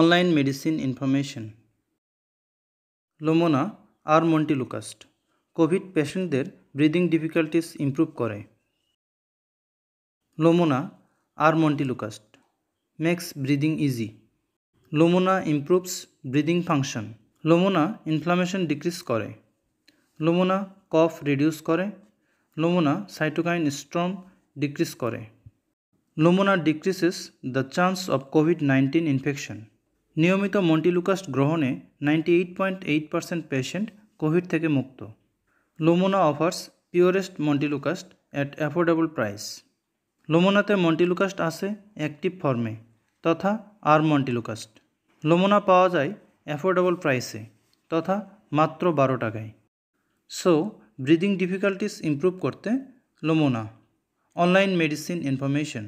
online medicine information Lomona আর montelukast COVID পেশেন্টদের breathing difficulties improve করে লোমোনা আর montelukast makes breathing easy Lomona improves breathing function Lomona inflammation decrease করে লোমোনা কফ reduce করে লোমোনা সাইটোকাইন স্ট্রম ডিক্রিজ করে Lomona decreases the chance of COVID nineteen infection নিয়মিত montelukast গ্রহণে ninety eight point eight percent patient COVID থেকে মুক্ত Lomona offers purest montelukast at affordable price লোমোনাতে montelukast আসে active ফর্মে তথা আর মন্টিলুকাস্ট লোমোনা পাওয়া যায় অ্যাফোর্ডেবল প্রাইসে তথা মাত্র বারো টাকায় সো ব্রিদিং ডিফিকাল্টিস ইম্প্রুভ করতে লোমোনা অনলাইন মেডিসিন ইনফরমেশন